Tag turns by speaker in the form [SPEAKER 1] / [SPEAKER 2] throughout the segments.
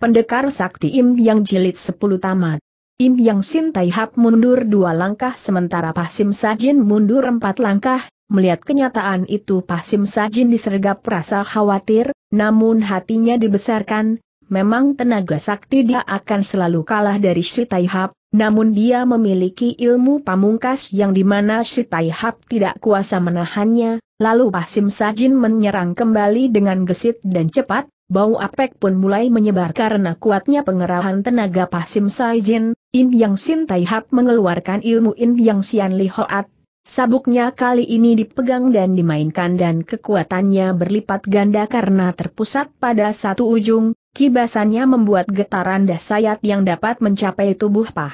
[SPEAKER 1] Pendekar Sakti Im Yang Jilid 10 Tamat. Im Yang Sin Tai Hap mundur dua langkah sementara Pasim Sajin mundur empat langkah, melihat kenyataan itu Pasim Sajin disergap rasa khawatir, namun hatinya dibesarkan, memang tenaga sakti dia akan selalu kalah dari Si Tai Hap, namun dia memiliki ilmu pamungkas yang dimana Si Tai Hap tidak kuasa menahannya, Lalu Pasim Sajin menyerang kembali dengan gesit dan cepat, bau apek pun mulai menyebar karena kuatnya pengerahan tenaga Pasim Sajin, Im Yang Sin Tai Hap mengeluarkan ilmu Im Yang Sian Li Hoat. Sabuknya kali ini dipegang dan dimainkan dan kekuatannya berlipat ganda karena terpusat pada satu ujung, kibasannya membuat getaran dahsyat yang dapat mencapai tubuh Pah.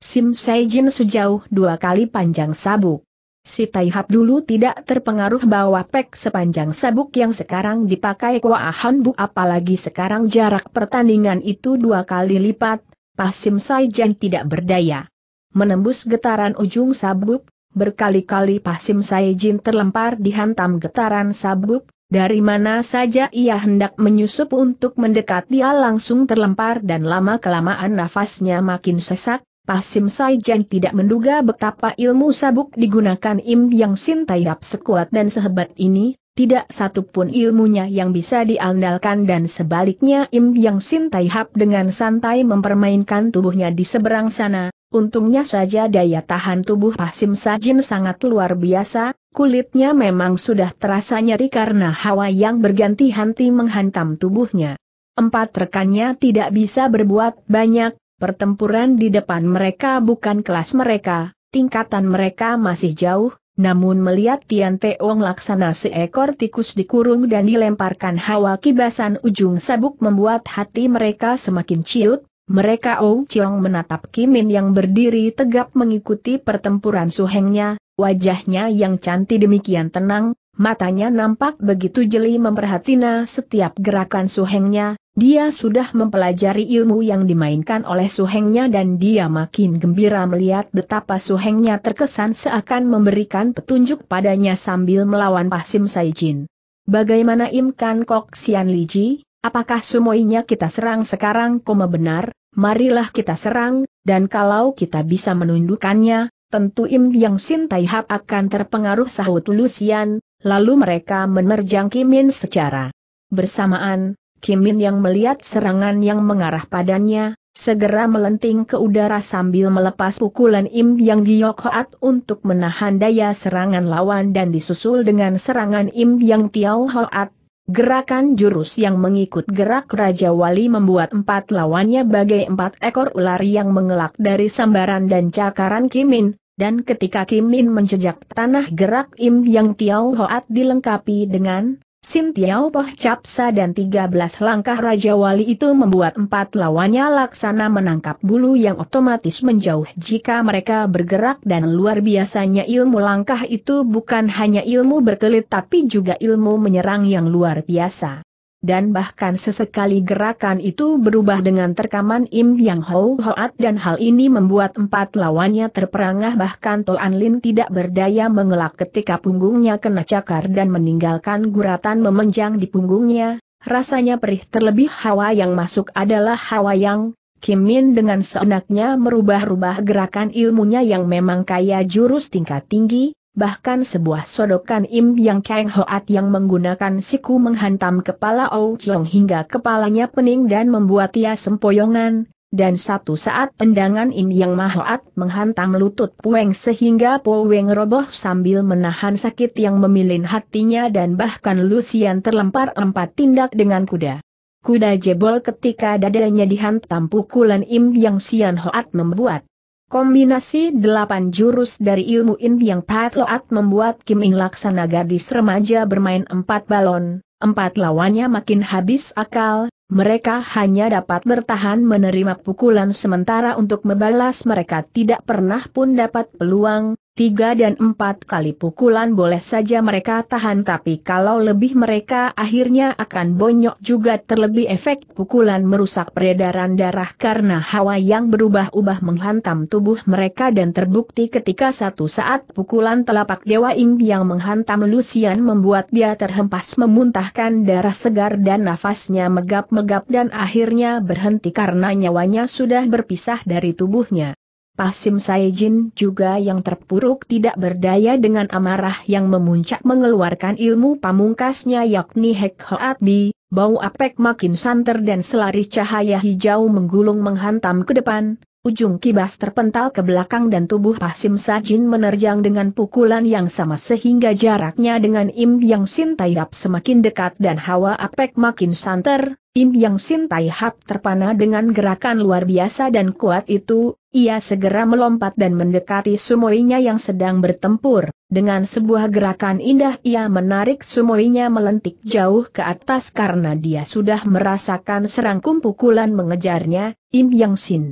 [SPEAKER 1] Sim Sajin sejauh dua kali panjang sabuk. Si Taihap dulu tidak terpengaruh bahwa pek sepanjang sabuk yang sekarang dipakai Kwa Bu apalagi sekarang jarak pertandingan itu dua kali lipat, Pasim Saijan tidak berdaya. Menembus getaran ujung sabuk, berkali-kali Pasim Saijin terlempar dihantam getaran sabuk, dari mana saja ia hendak menyusup untuk mendekat dia langsung terlempar dan lama-kelamaan nafasnya makin sesak, Pasim Jen tidak menduga betapa ilmu sabuk digunakan Im Yang Sin Taiyap sekuat dan sehebat ini, tidak satupun ilmunya yang bisa diandalkan dan sebaliknya Im Yang Sin Taihap dengan santai mempermainkan tubuhnya di seberang sana, untungnya saja daya tahan tubuh Pasim Sajin sangat luar biasa, kulitnya memang sudah terasa nyeri karena hawa yang berganti henti menghantam tubuhnya. Empat rekannya tidak bisa berbuat banyak, Pertempuran di depan mereka bukan kelas mereka, tingkatan mereka masih jauh, namun melihat Tian Teong laksana seekor tikus dikurung dan dilemparkan hawa kibasan ujung sabuk membuat hati mereka semakin ciut, mereka Ou Chiong menatap Kimin yang berdiri tegap mengikuti pertempuran suhengnya, wajahnya yang cantik demikian tenang, Matanya nampak begitu jeli memperhatina setiap gerakan suhengnya, dia sudah mempelajari ilmu yang dimainkan oleh suhengnya dan dia makin gembira melihat betapa suhengnya terkesan seakan memberikan petunjuk padanya sambil melawan Pasim Saijin. Bagaimana imkan Kok Sian Liji, apakah semuanya kita serang sekarang koma benar, marilah kita serang, dan kalau kita bisa menundukkannya, tentu Im Yang Sin Tai Hap akan terpengaruh sahut Lucian, lalu mereka menerjang Kimin secara bersamaan, Kimin yang melihat serangan yang mengarah padanya, segera melenting ke udara sambil melepas pukulan Im Yang Giok untuk menahan daya serangan lawan dan disusul dengan serangan Im Yang Tiao Hoat. Gerakan jurus yang mengikut gerak Raja Wali membuat empat lawannya bagai empat ekor ular yang mengelak dari sambaran dan cakaran Kimin, dan ketika Kim Min menjejak tanah gerak Im Yang Tiao Hoat dilengkapi dengan Sin Tiao Poh Capsa dan 13 langkah Raja Wali itu membuat empat lawannya laksana menangkap bulu yang otomatis menjauh jika mereka bergerak dan luar biasanya ilmu langkah itu bukan hanya ilmu berkelit tapi juga ilmu menyerang yang luar biasa dan bahkan sesekali gerakan itu berubah dengan terkaman Im Yang Ho Hoat dan hal ini membuat empat lawannya terperangah bahkan Toan Lin tidak berdaya mengelak ketika punggungnya kena cakar dan meninggalkan guratan memenjang di punggungnya, rasanya perih terlebih hawa yang masuk adalah hawa yang Kim Min dengan seenaknya merubah-rubah gerakan ilmunya yang memang kaya jurus tingkat tinggi, bahkan sebuah sodokan Im Yang Kang Hoat yang menggunakan siku menghantam kepala Ou Chong hingga kepalanya pening dan membuat ia sempoyongan, dan satu saat tendangan Im Yang Mahoat menghantam lutut Pueng sehingga Pueng roboh sambil menahan sakit yang memilin hatinya dan bahkan Lucian terlempar empat tindak dengan kuda. Kuda jebol ketika dadanya dihantam pukulan Im Yang Sian Hoat membuat Kombinasi delapan jurus dari ilmu In yang Loat membuat Kim In laksana gadis remaja bermain empat balon, empat lawannya makin habis akal, mereka hanya dapat bertahan menerima pukulan sementara untuk membalas mereka tidak pernah pun dapat peluang, tiga dan empat kali pukulan boleh saja mereka tahan tapi kalau lebih mereka akhirnya akan bonyok juga terlebih efek pukulan merusak peredaran darah karena hawa yang berubah-ubah menghantam tubuh mereka dan terbukti ketika satu saat pukulan telapak Dewa Ing yang menghantam Lucian membuat dia terhempas memuntahkan darah segar dan nafasnya megap-megap dan akhirnya berhenti karena nyawanya sudah berpisah dari tubuhnya. Pasim Saijin juga yang terpuruk tidak berdaya dengan amarah yang memuncak mengeluarkan ilmu pamungkasnya yakni Hek Hoat Bi, bau apek makin santer dan selari cahaya hijau menggulung menghantam ke depan, ujung kibas terpental ke belakang dan tubuh Pasim Saijin menerjang dengan pukulan yang sama sehingga jaraknya dengan Im Yang Sin Tairap semakin dekat dan hawa apek makin santer, Im Yang Sin Tai Hap terpana dengan gerakan luar biasa dan kuat itu, ia segera melompat dan mendekati sumoinya yang sedang bertempur. Dengan sebuah gerakan indah ia menarik sumoinya melentik jauh ke atas karena dia sudah merasakan serangkum pukulan mengejarnya, Im Yang Sin.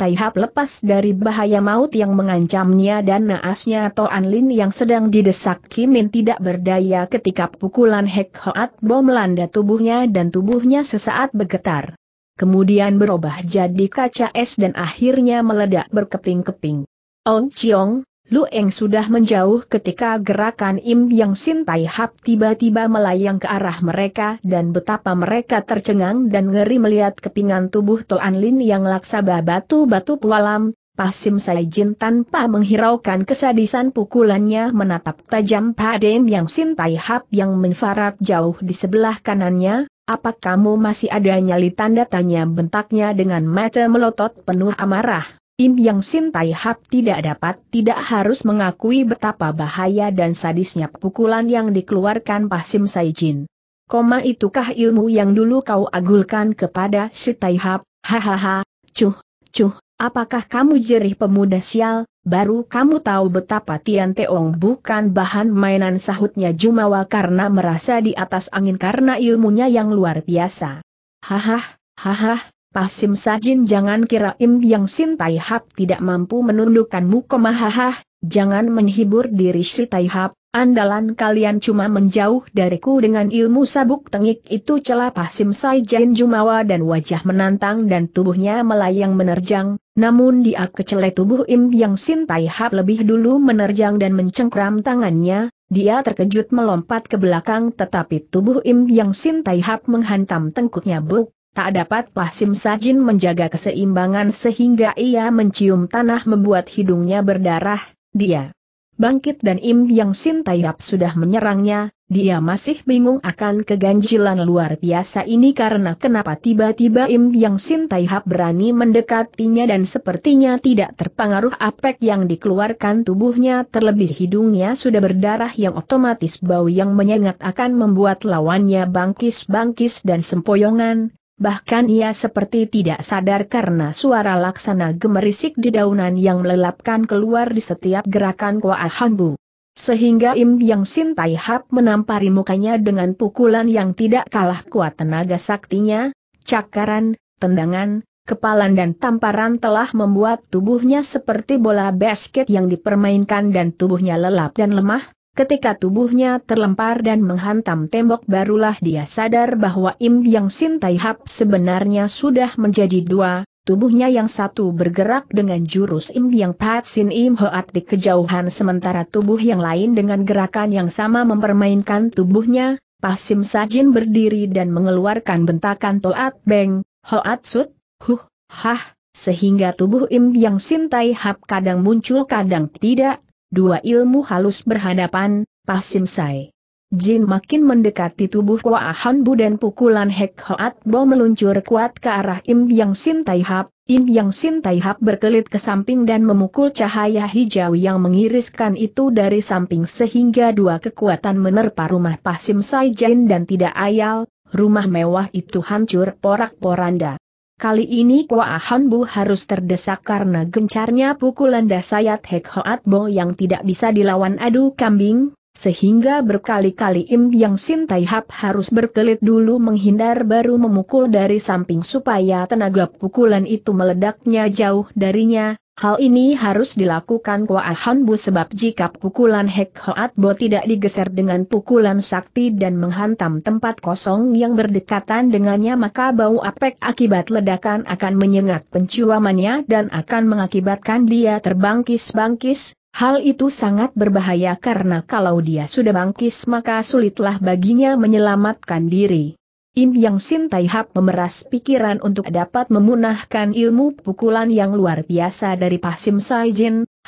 [SPEAKER 1] Taihap lepas dari bahaya maut yang mengancamnya dan naasnya Toan Lin yang sedang didesak Kimin tidak berdaya ketika pukulan Hek Hoat bom melanda tubuhnya dan tubuhnya sesaat bergetar. Kemudian berubah jadi kaca es dan akhirnya meledak berkeping-keping. Ong Chiong, Lu Eng sudah menjauh ketika gerakan Im Yang Sin Tai Hap tiba-tiba melayang ke arah mereka dan betapa mereka tercengang dan ngeri melihat kepingan tubuh Toan Lin yang laksaba batu-batu pualam, Pasim Jin tanpa menghiraukan kesadisan pukulannya menatap tajam Dem Yang Sin Tai Hap yang menfarat jauh di sebelah kanannya, apa kamu masih ada nyali tanda tanya bentaknya dengan mata melotot penuh amarah. Im Yang Sin Tai Hap tidak dapat tidak harus mengakui betapa bahaya dan sadisnya pukulan yang dikeluarkan Pasim Saijin. Koma itukah ilmu yang dulu kau agulkan kepada si Tai Hap, hahaha, cuh, cuh, apakah kamu jerih pemuda sial, baru kamu tahu betapa Tian Teong bukan bahan mainan sahutnya Jumawa karena merasa di atas angin karena ilmunya yang luar biasa. Hahaha, hahaha. Pasim Sajin jangan kira Im Yang Sin Tai Hap tidak mampu menundukkanmu mahahah, jangan menghibur diri si Tai Hap, andalan kalian cuma menjauh dariku dengan ilmu sabuk tengik itu celah Pasim Sajin Jumawa dan wajah menantang dan tubuhnya melayang menerjang, namun dia kecele tubuh Im Yang Sin Tai Hap lebih dulu menerjang dan mencengkram tangannya, dia terkejut melompat ke belakang tetapi tubuh Im Yang Sin Tai Hap menghantam tengkuknya buk, tak dapat Pasim Sajin menjaga keseimbangan sehingga ia mencium tanah membuat hidungnya berdarah, dia bangkit dan Im Yang Sin Tayap sudah menyerangnya, dia masih bingung akan keganjilan luar biasa ini karena kenapa tiba-tiba Im Yang Sin Tayap berani mendekatinya dan sepertinya tidak terpengaruh apek yang dikeluarkan tubuhnya terlebih hidungnya sudah berdarah yang otomatis bau yang menyengat akan membuat lawannya bangkis-bangkis dan sempoyongan, bahkan ia seperti tidak sadar karena suara laksana gemerisik di daunan yang melelapkan keluar di setiap gerakan Kwa Hangbu. Sehingga Im Yang Sin Tai Hap menampari mukanya dengan pukulan yang tidak kalah kuat tenaga saktinya, cakaran, tendangan, kepalan dan tamparan telah membuat tubuhnya seperti bola basket yang dipermainkan dan tubuhnya lelap dan lemah, Ketika tubuhnya terlempar dan menghantam tembok barulah dia sadar bahwa Im Yang Sin Tai Hap sebenarnya sudah menjadi dua, tubuhnya yang satu bergerak dengan jurus Im Yang Pat Sin Im Hoat di kejauhan sementara tubuh yang lain dengan gerakan yang sama mempermainkan tubuhnya, Pasim Sajin berdiri dan mengeluarkan bentakan Toat Beng, Hoat Sut, Huh, Hah, sehingga tubuh Im Yang Sin Tai Hap kadang muncul kadang tidak, dua ilmu halus berhadapan, pasim sai. Jin makin mendekati tubuh Han Bu dan pukulan Hek Hoat Bo meluncur kuat ke arah Im Yang Sin Tai Hap. Im Yang Sin Tai Hap berkelit ke samping dan memukul cahaya hijau yang mengiriskan itu dari samping sehingga dua kekuatan menerpa rumah Pasim Sai Jin dan tidak ayal, rumah mewah itu hancur porak-poranda. Kali ini Kwa Han Bu harus terdesak karena gencarnya pukulan dasayat Hek Hoat Bo yang tidak bisa dilawan adu kambing, sehingga berkali-kali Im Yang Sin Tai Hap harus berkelit dulu menghindar baru memukul dari samping supaya tenaga pukulan itu meledaknya jauh darinya, Hal ini harus dilakukan Kwa Hanbu sebab jika pukulan Hek Hoat Bo tidak digeser dengan pukulan sakti dan menghantam tempat kosong yang berdekatan dengannya maka bau apek akibat ledakan akan menyengat penciumannya dan akan mengakibatkan dia terbangkis-bangkis. Hal itu sangat berbahaya karena kalau dia sudah bangkis maka sulitlah baginya menyelamatkan diri. Im Yang Sin Tai Hap memeras pikiran untuk dapat memunahkan ilmu pukulan yang luar biasa dari Pasim Sai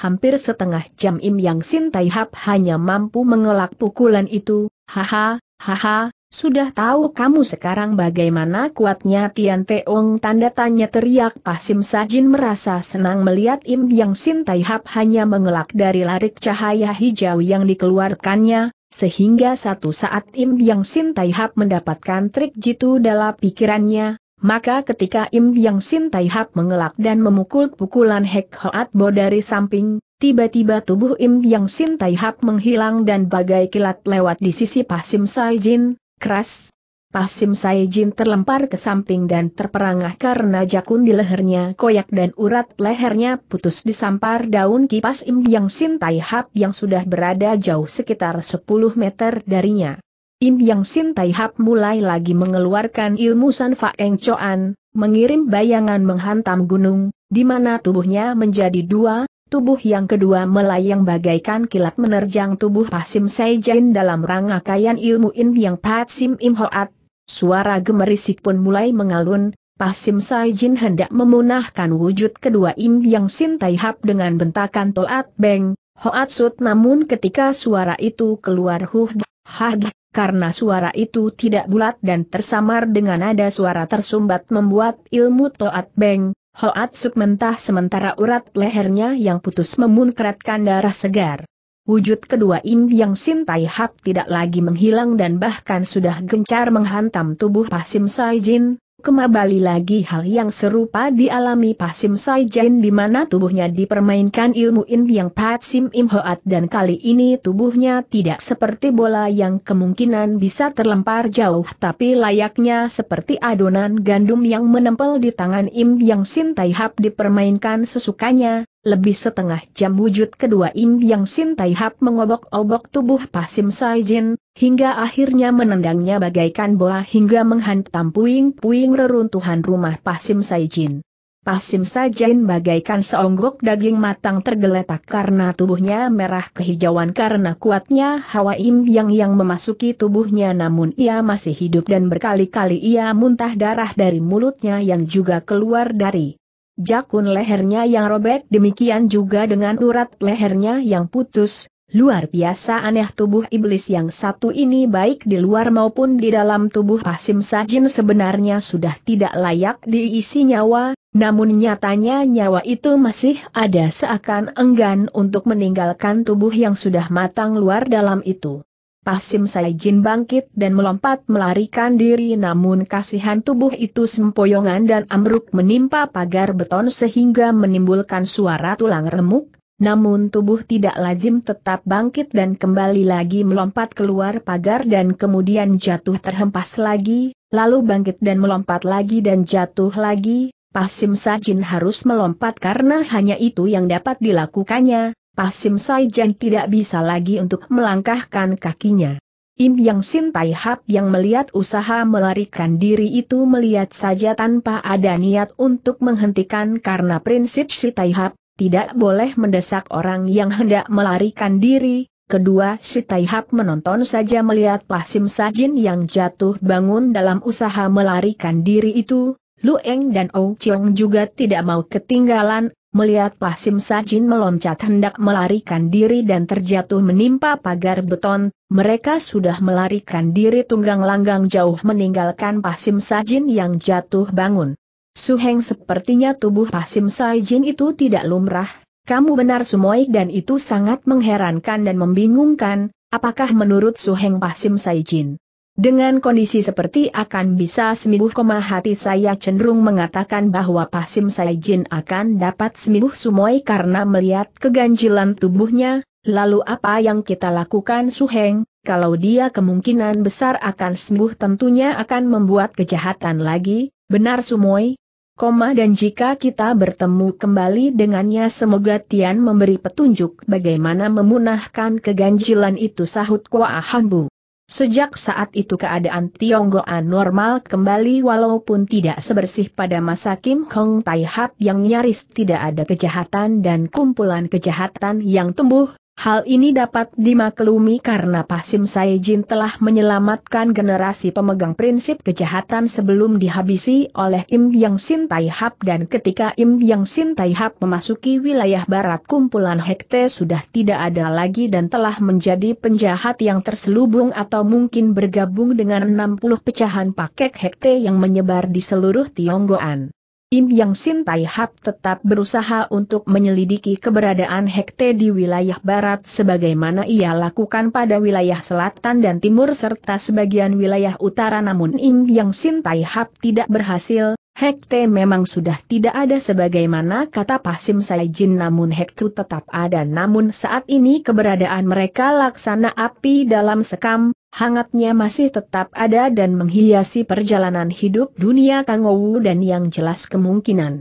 [SPEAKER 1] hampir setengah jam Im Yang Sin Tai Hap hanya mampu mengelak pukulan itu, haha, haha, sudah tahu kamu sekarang bagaimana kuatnya Tian Teong tanda tanya teriak Pasim Sajin merasa senang melihat Im Yang Sin Tai Hap hanya mengelak dari larik cahaya hijau yang dikeluarkannya, sehingga satu saat Im Yang Sin Tai Hap mendapatkan trik jitu dalam pikirannya, maka ketika Im Yang Sin Tai Hap mengelak dan memukul pukulan Hek Hoat Bo dari samping, tiba-tiba tubuh Im Yang Sin Tai Hap menghilang dan bagai kilat lewat di sisi Pasim Sai Jin, keras, Pasim Saijin terlempar ke samping dan terperangah karena jakun di lehernya koyak dan urat lehernya putus disampar daun kipas Im Yang Sin Tai Hap yang sudah berada jauh sekitar 10 meter darinya. Im Yang Sin Tai Hap mulai lagi mengeluarkan ilmu San Fa Eng Choan, mengirim bayangan menghantam gunung, di mana tubuhnya menjadi dua, tubuh yang kedua melayang bagaikan kilat menerjang tubuh Pasim Seijin dalam rangkaian ilmu Im Yang Pat Sim Im Hoat, Suara gemerisik pun mulai mengalun, Pasim Saijin hendak memunahkan wujud kedua Im Yang Sin hap dengan bentakan Toat Beng, Hoat Sut namun ketika suara itu keluar huh hah karena suara itu tidak bulat dan tersamar dengan ada suara tersumbat membuat ilmu Toat Beng, Hoat Sut mentah sementara urat lehernya yang putus memunkratkan darah segar. Wujud kedua Im Yang Sin Tai Hap tidak lagi menghilang dan bahkan sudah gencar menghantam tubuh Pasim Saizin kembali lagi hal yang serupa dialami Pasim Saizen, di mana tubuhnya dipermainkan ilmu In yang Pasim Im Hoat dan kali ini tubuhnya tidak seperti bola yang kemungkinan bisa terlempar jauh tapi layaknya seperti adonan gandum yang menempel di tangan Im yang Sin Tai Hap dipermainkan sesukanya, lebih setengah jam wujud kedua Im Yang Sin Tai Hap mengobok-obok tubuh Pasim Saizen hingga akhirnya menendangnya bagaikan bola hingga menghantam puing-puing reruntuhan rumah Pasim Saijin. Pasim Saijin bagaikan seonggok daging matang tergeletak karena tubuhnya merah kehijauan karena kuatnya hawa im yang yang memasuki tubuhnya namun ia masih hidup dan berkali-kali ia muntah darah dari mulutnya yang juga keluar dari jakun lehernya yang robek demikian juga dengan urat lehernya yang putus, Luar biasa aneh tubuh iblis yang satu ini baik di luar maupun di dalam tubuh Hasim ah Sajin sebenarnya sudah tidak layak diisi nyawa, namun nyatanya nyawa itu masih ada seakan enggan untuk meninggalkan tubuh yang sudah matang luar dalam itu. Pasim ah Sajin bangkit dan melompat melarikan diri namun kasihan tubuh itu sempoyongan dan amruk menimpa pagar beton sehingga menimbulkan suara tulang remuk, namun tubuh tidak lazim tetap bangkit dan kembali lagi melompat keluar pagar dan kemudian jatuh terhempas lagi, lalu bangkit dan melompat lagi dan jatuh lagi, Pasim Sajin harus melompat karena hanya itu yang dapat dilakukannya, Pasim Sajin tidak bisa lagi untuk melangkahkan kakinya. Im Yang Sin Tai Hap yang melihat usaha melarikan diri itu melihat saja tanpa ada niat untuk menghentikan karena prinsip si Tai Hap, tidak boleh mendesak orang yang hendak melarikan diri. Kedua, si Taihap menonton saja melihat Pasim Sajin yang jatuh bangun dalam usaha melarikan diri itu. Lu Eng dan Ou Chong juga tidak mau ketinggalan, melihat Pasim Sajin meloncat hendak melarikan diri dan terjatuh menimpa pagar beton, mereka sudah melarikan diri tunggang langgang jauh meninggalkan Pasim Sajin yang jatuh bangun. Suheng sepertinya tubuh Pasim Saijin itu tidak lumrah, kamu benar Sumoi dan itu sangat mengherankan dan membingungkan, apakah menurut Suheng Pasim Saijin. Dengan kondisi seperti akan bisa sembuh koma hati saya cenderung mengatakan bahwa Pasim Saijin akan dapat sembuh Sumoi karena melihat keganjilan tubuhnya, lalu apa yang kita lakukan Suheng, kalau dia kemungkinan besar akan sembuh tentunya akan membuat kejahatan lagi, benar Sumoi? Koma dan jika kita bertemu kembali dengannya semoga Tian memberi petunjuk bagaimana memunahkan keganjilan itu sahut Kua Hanbu. Sejak saat itu keadaan Tionggoa normal kembali walaupun tidak sebersih pada masa Kim Hong Tai Hap yang nyaris tidak ada kejahatan dan kumpulan kejahatan yang tumbuh, Hal ini dapat dimaklumi karena Pasim Saijin telah menyelamatkan generasi pemegang prinsip kejahatan sebelum dihabisi oleh Im Yang Sin Tai Hap dan ketika Im Yang Sin Tai Hap memasuki wilayah barat kumpulan Hekte sudah tidak ada lagi dan telah menjadi penjahat yang terselubung atau mungkin bergabung dengan 60 pecahan paket Hekte yang menyebar di seluruh Tionggoan. Im Yang Sin Hap tetap berusaha untuk menyelidiki keberadaan Hekte di wilayah barat sebagaimana ia lakukan pada wilayah selatan dan timur serta sebagian wilayah utara namun Im Yang Sin Hap tidak berhasil, Hekte memang sudah tidak ada sebagaimana kata Pasim Saijin namun Hektu tetap ada namun saat ini keberadaan mereka laksana api dalam sekam, hangatnya masih tetap ada dan menghiasi perjalanan hidup dunia Kangowu dan yang jelas kemungkinan.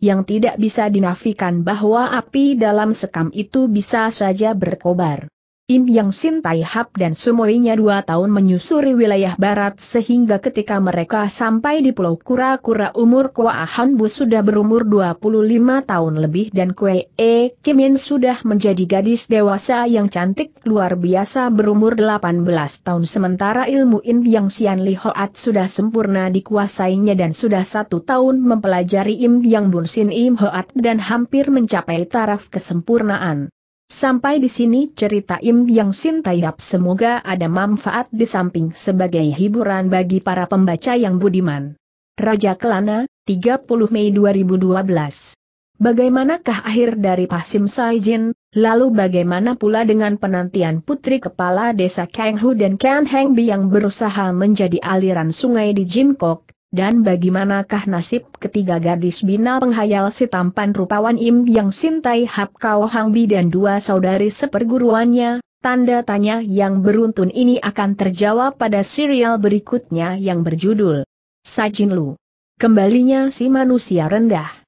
[SPEAKER 1] Yang tidak bisa dinafikan bahwa api dalam sekam itu bisa saja berkobar. Im Yang Sin Tai Hap dan semuanya dua tahun menyusuri wilayah barat sehingga ketika mereka sampai di Pulau Kura-Kura umur Kua Bu sudah berumur 25 tahun lebih dan Kue E Kimin sudah menjadi gadis dewasa yang cantik luar biasa berumur 18 tahun sementara ilmu Im Yang Sian Li Hoat sudah sempurna dikuasainya dan sudah satu tahun mempelajari Im Yang Bun Sin Im Hoat dan hampir mencapai taraf kesempurnaan. Sampai di sini cerita Im Yang Sin semoga ada manfaat di samping sebagai hiburan bagi para pembaca yang budiman. Raja Kelana, 30 Mei 2012 Bagaimanakah akhir dari Pasim Saijin, lalu bagaimana pula dengan penantian putri kepala desa Kang Hu dan Kang Heng Bi yang berusaha menjadi aliran sungai di Jimkok, dan bagaimanakah nasib ketiga gadis bina penghayal si tampan rupawan Im Yang Sintai Hap Kau Hang Bi dan dua saudari seperguruannya? Tanda tanya yang beruntun ini akan terjawab pada serial berikutnya yang berjudul Sajin Lu. Kembalinya si manusia rendah.